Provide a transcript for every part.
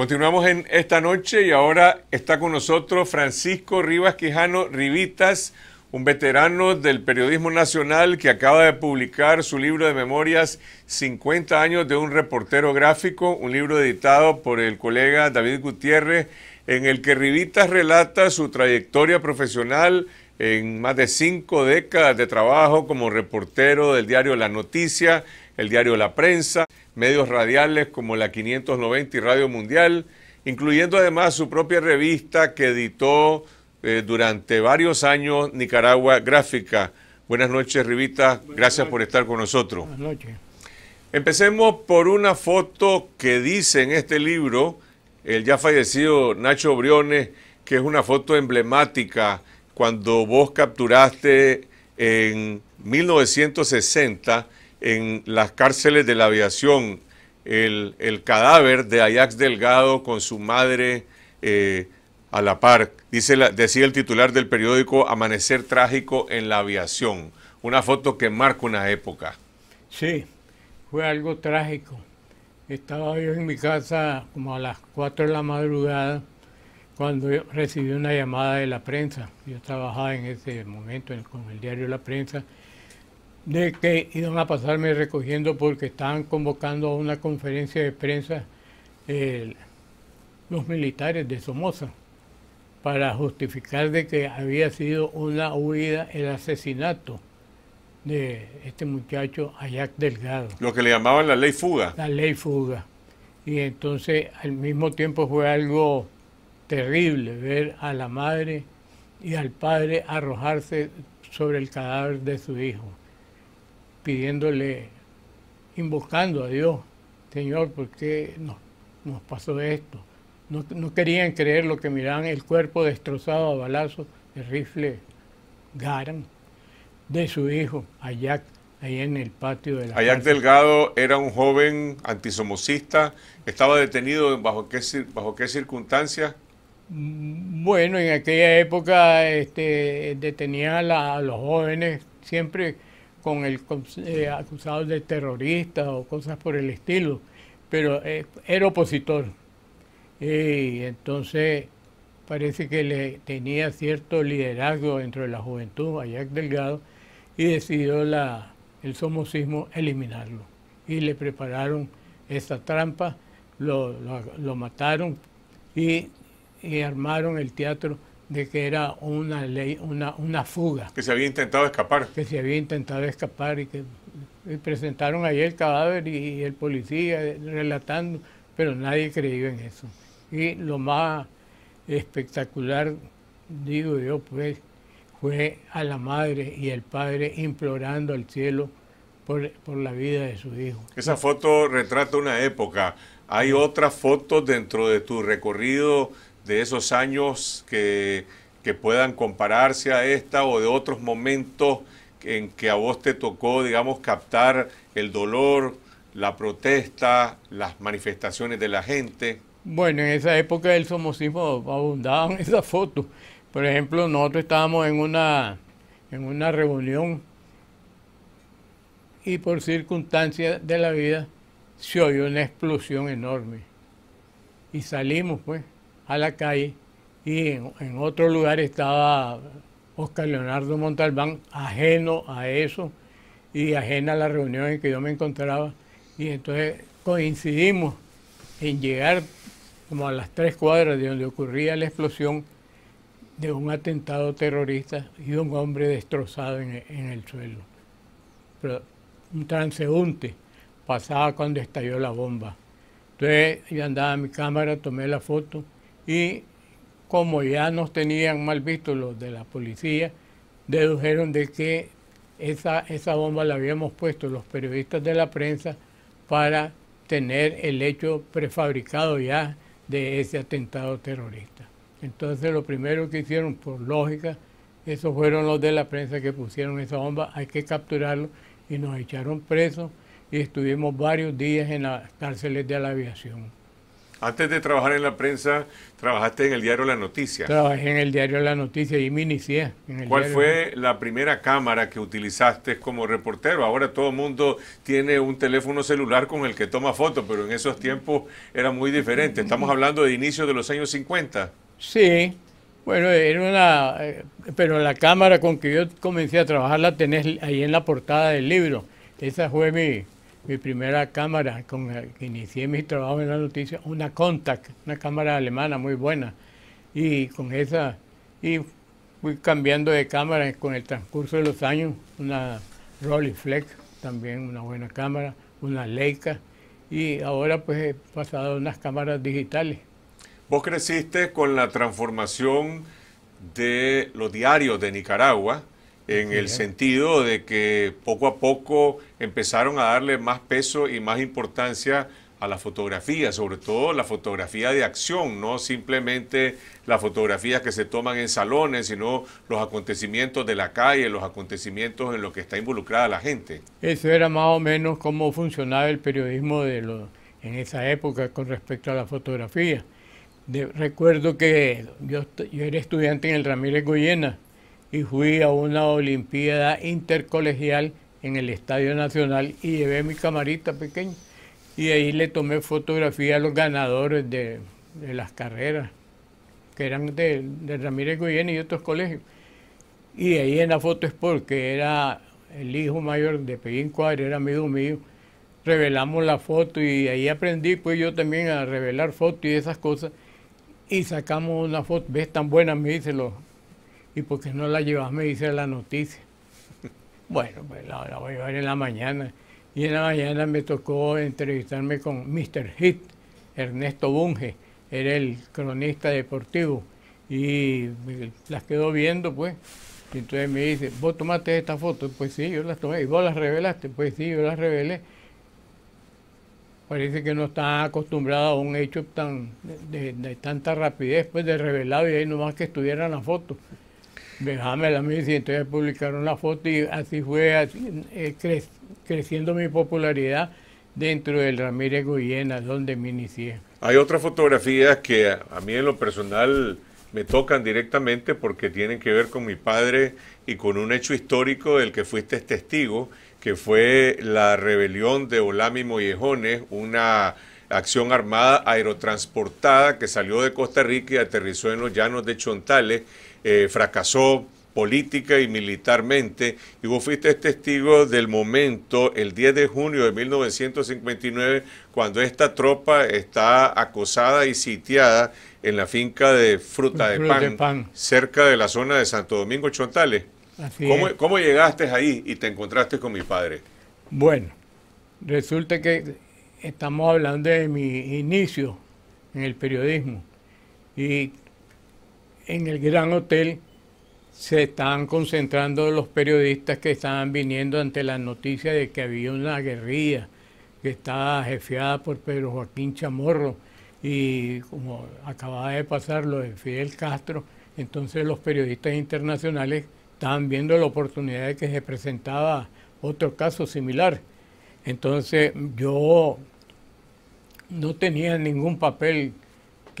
Continuamos en esta noche y ahora está con nosotros Francisco Rivas Quijano Rivitas, un veterano del periodismo nacional que acaba de publicar su libro de memorias 50 años de un reportero gráfico, un libro editado por el colega David Gutiérrez, en el que Rivitas relata su trayectoria profesional en más de cinco décadas de trabajo como reportero del diario La Noticia, el diario La Prensa, medios radiales como la 590 y Radio Mundial, incluyendo además su propia revista que editó eh, durante varios años Nicaragua Gráfica. Buenas noches, Rivita. Gracias por estar con nosotros. Buenas noches. Empecemos por una foto que dice en este libro el ya fallecido Nacho Briones, que es una foto emblemática cuando vos capturaste en 1960 en las cárceles de la aviación el, cadáver de Ajax Delgado con su madre eh, a la par. Dice decía el titular del periódico Amanecer Trágico en la Aviación. Una foto que marca una época. Sí, fue algo trágico. Estaba yo en mi casa como a las 4 de la madrugada cuando recibí una llamada de la prensa. Yo trabajaba en ese momento con el diario La Prensa de que iban a pasarme recogiendo porque estaban convocando a una conferencia de prensa los militares de Somoza para justificar de que había sido una huida el asesinato de este muchacho Ayac Delgado. Lo que le llamaban la ley fuga. La ley fuga. Y entonces al mismo tiempo fue algo terrible ver a la madre y al padre arrojarse sobre el cadáver de su hijo pidiéndole, invocando a Dios, Señor, ¿por qué nos, pasó esto? No, querían creer lo que miraban, el cuerpo destrozado a balazos de rifle Garan de su hijo, Ayac, ahí en el patio de la Ayac Delgado era un joven antisomocista, estaba detenido bajo qué, bajo qué circunstancias? Mm, bueno, en aquella época este, detenía a los jóvenes siempre con el eh, acusado de terrorista o cosas por el estilo, pero eh, era opositor. Eh, y entonces parece que le tenía cierto liderazgo dentro de la juventud a Jack Delgado y decidió el somocismo eliminarlo. Y le prepararon esa trampa, lo, mataron y armaron el teatro de que era una ley, una, una fuga. Que se había intentado escapar. Que se había intentado escapar y que presentaron ahí el cadáver y, el policía relatando, pero nadie creyó en eso. Y lo más espectacular, digo yo, pues, fue a la madre y el padre implorando al cielo por, por la vida de su hijo. Esa foto retrata una época. ¿Hay otras fotos dentro de tu recorrido de esos años que, puedan compararse a esta o de otros momentos en que a vos te tocó, digamos, captar el dolor, la protesta, las manifestaciones de la gente? Bueno, en esa época del somosismo abundaban esas fotos. Por ejemplo, nosotros estábamos en una, en una reunión y por circunstancias de la vida se oyó una explosión enorme. Y salimos, pues a la calle y en, otro lugar estaba Oscar Leonardo Montalbán, ajeno a eso y ajena a la reunión en que yo me encontraba. Y entonces coincidimos en llegar como a las tres cuadras de donde ocurría la explosión de un atentado terrorista y de un hombre destrozado en, el suelo. un transeúnte pasaba cuando estalló la bomba. Entonces yo andaba a mi cámara, tomé la foto y como ya nos tenían mal visto los de la policía, dedujeron de que esa, esa bomba la habíamos puesto los periodistas de la prensa para tener el hecho prefabricado ya de ese atentado terrorista. Entonces lo primero que hicieron, por lógica, esos fueron los de la prensa que pusieron esa bomba, hay que capturarlo y nos echaron presos y estuvimos varios días en las cárceles de la aviación. Antes de trabajar en la prensa, trabajaste en el diario La Noticia. Trabajé en el diario La Noticia y me inicié. ¿Cuál fue la primera cámara que utilizaste como reportero? Ahora todo el mundo tiene un teléfono celular con el que toma fotos, pero en esos tiempos era muy diferente. Estamos hablando de inicios de los años 50. Sí, bueno, era una, eh, pero la cámara con que yo comencé a trabajar la tenés ahí en la portada del libro. Esa fue mi, mi primera cámara con la que inicié mi trabajo en la noticia, una Contact, una cámara alemana muy buena. Y con esa, y fui cambiando de cámara con el transcurso de los años, una Rolleiflex, también una buena cámara, una Leica, y ahora pues he pasado a unas cámaras digitales. Vos creciste con la transformación de los diarios de Nicaragua en el sentido de que poco a poco empezaron a darle más peso y más importancia a la fotografía, sobre todo la fotografía de acción, no simplemente las fotografías que se toman en salones, sino los acontecimientos de la calle, los acontecimientos en los que está involucrada la gente. Eso era más o menos cómo funcionaba el periodismo de en esa época con respecto a la fotografía. recuerdo que yo, yo era estudiante en el Ramírez Goyena y fui a una Olimpiada intercolegial en el Estadio Nacional y llevé mi camarita pequeña y ahí le tomé fotografía a los ganadores de, las carreras que eran de, de Ramírez Guillén y otros colegios. Y ahí en la foto es porque era el hijo mayor de Pellín Cuadre, era amigo mío, revelamos la foto y ahí aprendí pues yo también a revelar fotos y esas cosas y sacamos una foto, ves tan buena, me dice los ¿Y porque no la llevas? Me dice la noticia. Bueno, pues la, voy a llevar en la mañana. Y en la mañana me tocó entrevistarme con Mr. Hit, Ernesto Bunge, era el cronista deportivo. Y las quedó viendo, pues. Y entonces me dice, ¿vos tomaste esta foto? Pues sí, yo las tomé. ¿Y vos las revelaste? Pues sí, yo las revelé. Parece que no está acostumbrado a un hecho tan de, tanta rapidez, pues de revelado y ahí nomás que estuvieran la foto dejámela a mí, y entonces publicaron la foto y así fue eh, creciendo mi popularidad dentro del Ramírez Goyena, donde me inicié. Hay otras fotografías que a mí en lo personal me tocan directamente porque tienen que ver con mi padre y con un hecho histórico del que fuiste testigo, que fue la rebelión de Olami Mollejones, una acción armada aerotransportada que salió de Costa Rica y aterrizó en los llanos de Chontales eh, fracasó política y militarmente, y vos fuiste testigo del momento, el 10 de junio de 1959, cuando esta tropa está acosada y sitiada en la finca de Fruta, de, pan, cerca de la zona de Santo Domingo Chontales. ¿Cómo, ¿Cómo, llegaste ahí y te encontraste con mi padre? Bueno, resulta que estamos hablando de mi inicio en el periodismo y en el Gran Hotel se estaban concentrando los periodistas que estaban viniendo ante la noticia de que había una guerrilla que estaba jefeada por Pedro Joaquín Chamorro y como acababa de pasar lo de Fidel Castro, entonces los periodistas internacionales estaban viendo la oportunidad de que se presentaba otro caso similar. Entonces yo no tenía ningún papel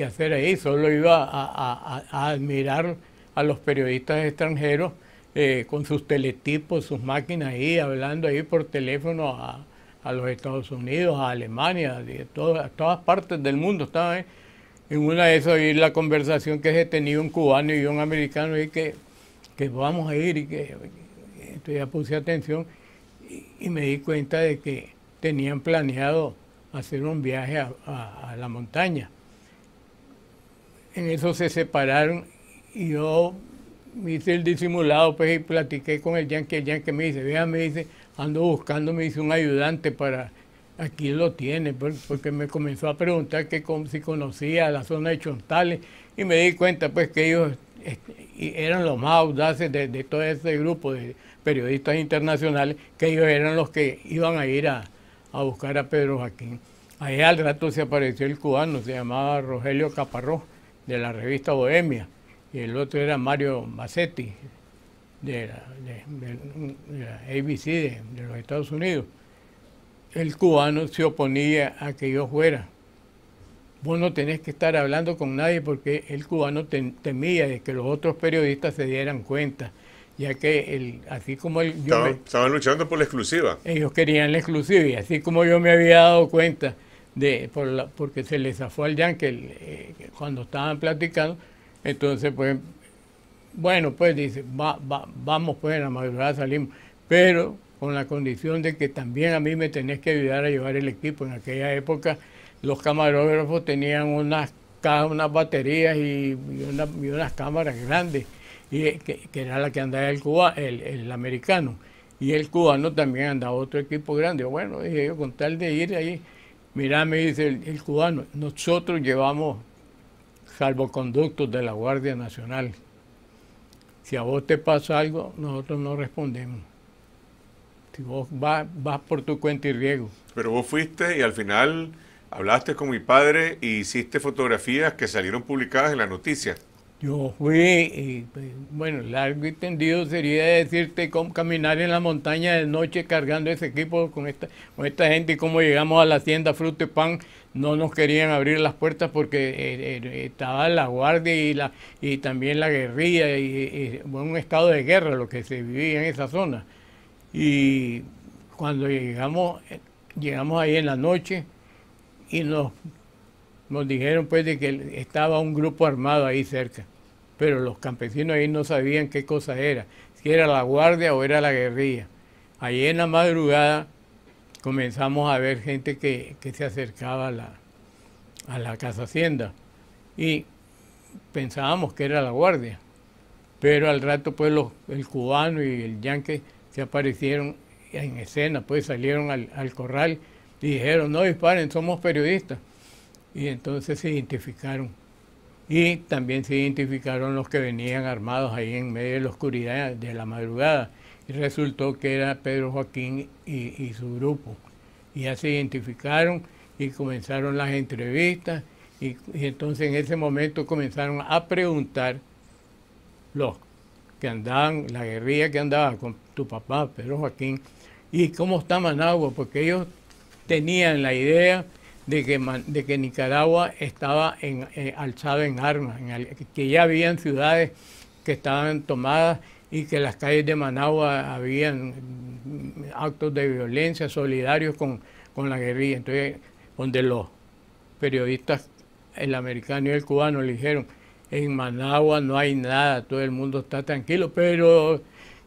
que hacer ahí, solo iba a, admirar a los periodistas extranjeros eh, con sus teletipos, sus máquinas ahí, hablando ahí por teléfono a, los Estados Unidos, a Alemania, a todas partes del mundo. Estaba ¿eh? en una de esas oí la conversación que se tenía un cubano y un americano y que, que vamos a ir y que entonces ya puse atención y, me di cuenta de que tenían planeado hacer un viaje a la montaña en eso se separaron y yo me hice el disimulado pues y platiqué con el Yankee, el Yankee me dice, vea, me dice, ando buscando, me dice un ayudante para, aquí lo tiene, pues, porque me comenzó a preguntar que si conocía la zona de Chontales y me di cuenta pues que ellos este, eran los más audaces de, todo ese grupo de periodistas internacionales, que ellos eran los que iban a ir a, a buscar a Pedro Joaquín. Ahí al rato se apareció el cubano, se llamaba Rogelio Caparrojo de la revista Bohemia, y el otro era Mario Massetti, de la, ABC de, los Estados Unidos. El cubano se oponía a que yo fuera. Vos no tenés que estar hablando con nadie porque el cubano temía de que los otros periodistas se dieran cuenta, ya que el, así como el, yo estaban luchando por la exclusiva. Ellos querían la exclusiva y así como yo me había dado cuenta por porque se le zafó al Yankee eh, cuando estaban platicando. Entonces, pues, bueno, pues dice, vamos pues en la madrugada salimos, pero con la condición de que también a mí me tenés que ayudar a llevar el equipo. En aquella época los camarógrafos tenían unas, unas baterías y, unas cámaras grandes, y, eh, que, era la que andaba el, Cuba, el, el americano. Y el cubano también andaba otro equipo grande. Bueno, dije yo, con tal de ir ahí Mirá, me dice el, cubano, nosotros llevamos salvoconductos de la Guardia Nacional. Si a vos te pasa algo, nosotros no respondemos. Si vos vas, vas por tu cuenta y riego. Pero vos fuiste y al final hablaste con mi padre y e hiciste fotografías que salieron publicadas en las noticias. Yo fui, y, pues, bueno, largo y tendido sería decirte cómo caminar en la montaña de noche cargando ese equipo con esta, esta gente y cómo llegamos a la hacienda Fruto y Pan. No nos querían abrir las puertas porque eh, eh, estaba la guardia y, la, y también la guerrilla y, y, un estado de guerra lo que se vivía en esa zona. Y cuando llegamos, eh, llegamos ahí en la noche y nos, nos dijeron pues de que estaba un grupo armado ahí cerca pero los campesinos ahí no sabían qué cosa era, si era la guardia o era la guerrilla. Ahí en la madrugada comenzamos a ver gente que, se acercaba a la, a la casa hacienda y pensábamos que era la guardia, pero al rato pues el cubano y el yanque se aparecieron en escena, pues salieron al, al corral y dijeron, no disparen, somos periodistas. Y entonces se identificaron y también se identificaron los que venían armados ahí en medio de la oscuridad de la madrugada y resultó que era Pedro Joaquín y, su grupo. Y ya se identificaron y comenzaron las entrevistas y, y, entonces en ese momento comenzaron a preguntar los que andaban, la guerrilla que andaba con tu papá, Pedro Joaquín, y cómo está Managua, porque ellos tenían la idea de que, Nicaragua estaba en, eh, en armas, que ya habían ciudades que estaban tomadas y que las calles de Managua habían mm, actos de violencia solidarios con, con la guerrilla. Entonces, donde los periodistas, el americano y el cubano, le dijeron, en Managua no hay nada, todo el mundo está tranquilo, pero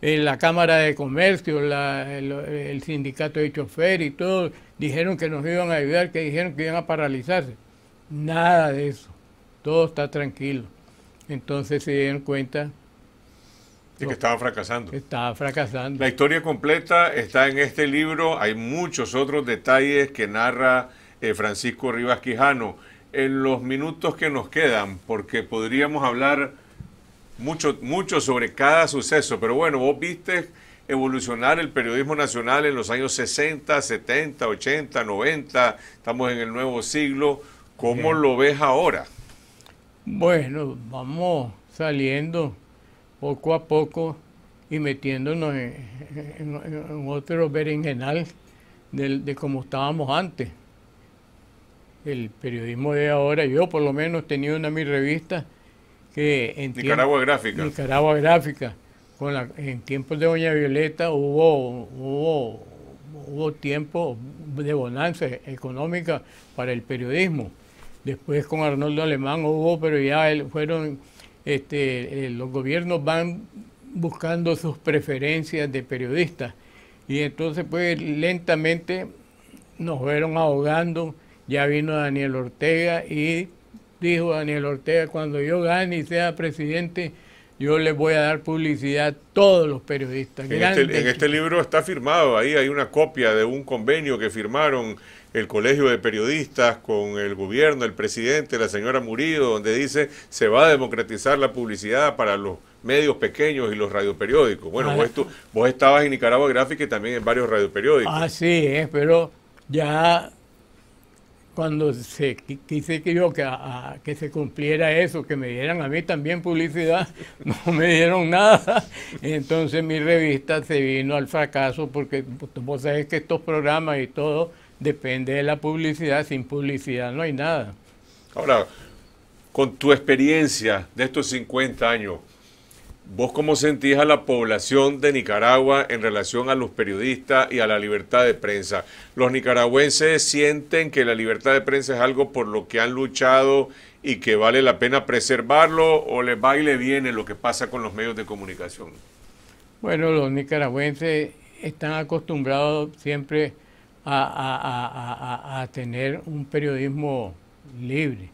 la Cámara de Comercio, el, sindicato de chofer y todos, dijeron que nos iban a ayudar, que dijeron que iban a paralizarse. Nada de eso. Todo está tranquilo. Entonces se dieron cuenta. De que estaba fracasando. Estaba fracasando. La historia completa está en este libro. Hay muchos otros detalles que narra eh, Francisco Rivas Quijano. En los minutos que nos quedan, porque podríamos hablar mucho, sobre cada suceso, pero bueno, vos viste evolucionar el periodismo nacional en los años 60, 70, 80, 90, estamos en el nuevo siglo, ¿cómo lo ves ahora? Bueno, vamos saliendo poco a poco y metiéndonos en, otro berenjenal de, de como estábamos antes. El periodismo de ahora, yo por lo menos tenía una mi revista Nicaragua Gráfica. Nicaragua Gráfica. Con la, en tiempos de Doña Violeta hubo, hubo, hubo tiempo de bonanza económica para el periodismo. Después con Arnoldo Alemán hubo, pero ya fueron, este, eh, los gobiernos van buscando sus preferencias de periodistas. Y entonces pues lentamente nos fueron ahogando, ya vino Daniel Ortega y dijo Daniel Ortega, cuando yo gane y sea presidente, yo le voy a dar publicidad a todos los periodistas. En, este, en este, libro está firmado, ahí hay una copia de un convenio que firmaron el Colegio de Periodistas con el gobierno, el presidente, la señora Murillo, donde dice se va a democratizar la publicidad para los medios pequeños y los radioperiódicos. Bueno, ah, vos, vos estabas en Nicaragua Gráfica y también en varios radioperiódicos. Así ah, es, ¿eh? pero ya cuando se quise que yo que, que se cumpliera eso, que me dieran a mí también publicidad, no me dieron nada. Entonces mi revista se vino al fracaso porque vos sabés que estos programas y todo depende de la publicidad, sin publicidad no hay nada. Ahora, con tu experiencia de estos 50 años, ¿Vos cómo sentís a la población de Nicaragua en relación a los periodistas y a la libertad de prensa? ¿Los nicaragüenses sienten que la libertad de prensa es algo por lo que han luchado y que vale la pena preservarlo o les va y le viene lo que pasa con los medios de comunicación? Bueno, los nicaragüenses están acostumbrados siempre a, a tener un periodismo libre.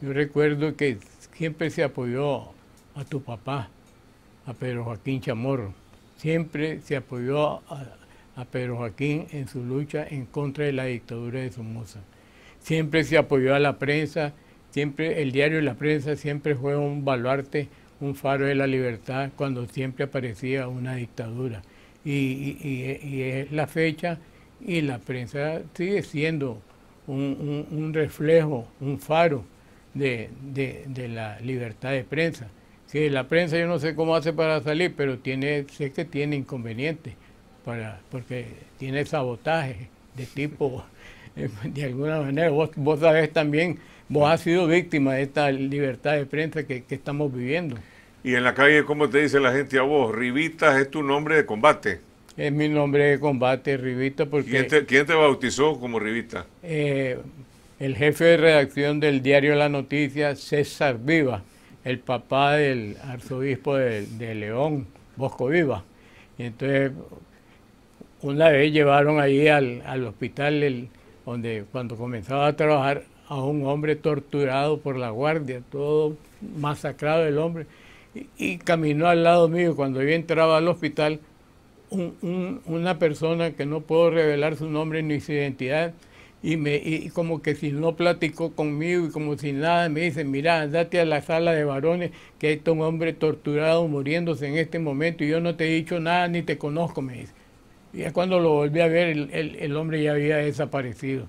Yo recuerdo que siempre se apoyó a tu papá a Pedro Joaquín Chamorro. Siempre se apoyó a, Pedro Joaquín en su lucha en contra de la dictadura de Somoza. Siempre se apoyó a la prensa, siempre el diario de la prensa siempre fue un baluarte, un faro de la libertad cuando siempre aparecía una dictadura. Y, es la fecha y la prensa sigue siendo un, reflejo, un faro de la libertad de prensa la prensa yo no sé cómo hace para salir, pero tiene, sé que tiene inconvenientes, para, porque tiene sabotaje de tipo, eh, de alguna manera, vos, vos sabés también, vos has sido víctima de esta libertad de prensa que, estamos viviendo. Y en la calle, ¿cómo te dice la gente a vos? Rivitas es tu nombre de combate. Es mi nombre de combate, Rivita, porque... ¿Quién te, bautizó como Rivita? Eh, el jefe de redacción del diario La Noticia, César Viva el papá del arzobispo de, León, Bosco Viva. Y entonces una vez llevaron ahí al, al hospital donde cuando comenzaba a trabajar a un hombre torturado por la guardia, todo masacrado el hombre, y, caminó al lado mío. Cuando yo entraba al hospital, una persona que no puedo revelar su nombre ni su identidad, y, como que si no platicó conmigo y como si nada, me dice, mira, andate a la sala de varones, que hay un hombre torturado, muriéndose en este momento, y yo no te he dicho nada, ni te conozco, me dice. Y cuando lo volví a ver, el, hombre ya había desaparecido.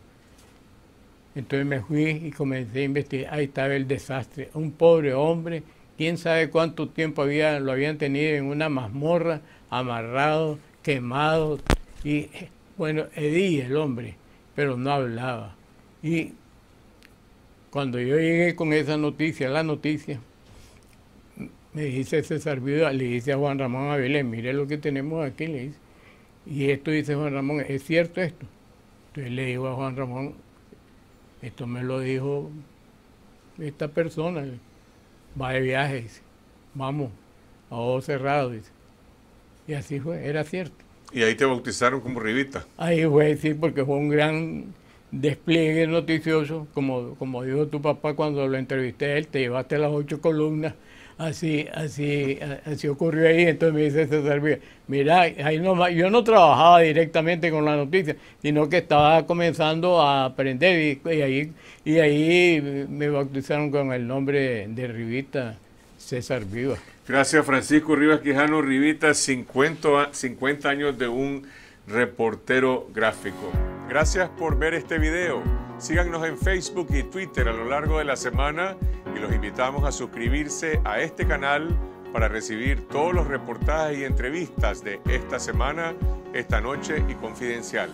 Entonces me fui y comencé a investigar. Ahí estaba el desastre. Un pobre hombre, quién sabe cuánto tiempo había, lo habían tenido en una mazmorra, amarrado, quemado. Y eh, bueno, edí el hombre pero no hablaba. Y cuando yo llegué con esa noticia, la noticia, me dice César Vidal, le dice a Juan Ramón Avilés, mire lo que tenemos aquí, le dice. Y esto dice Juan Ramón, ¿es cierto esto? Entonces le digo a Juan Ramón, esto me lo dijo esta persona, va de viaje, vamos, a ojos cerrados, dice. Y así fue, era cierto. Y ahí te bautizaron como Rivita. Ahí fue, sí, porque fue un gran despliegue noticioso, como, como dijo tu papá cuando lo entrevisté, él te llevaste las ocho columnas, así, así, así ocurrió ahí, entonces me dice César mira, ahí no, yo no trabajaba directamente con la noticia, sino que estaba comenzando a aprender y, ahí, y ahí me bautizaron con el nombre de, de Rivita César Viva. Gracias Francisco Rivas Quijano Rivita, 50, 50 años de un reportero gráfico. Gracias por ver este video. Síganos en Facebook y Twitter a lo largo de la semana y los invitamos a suscribirse a este canal para recibir todos los reportajes y entrevistas de esta semana, esta noche y confidencial.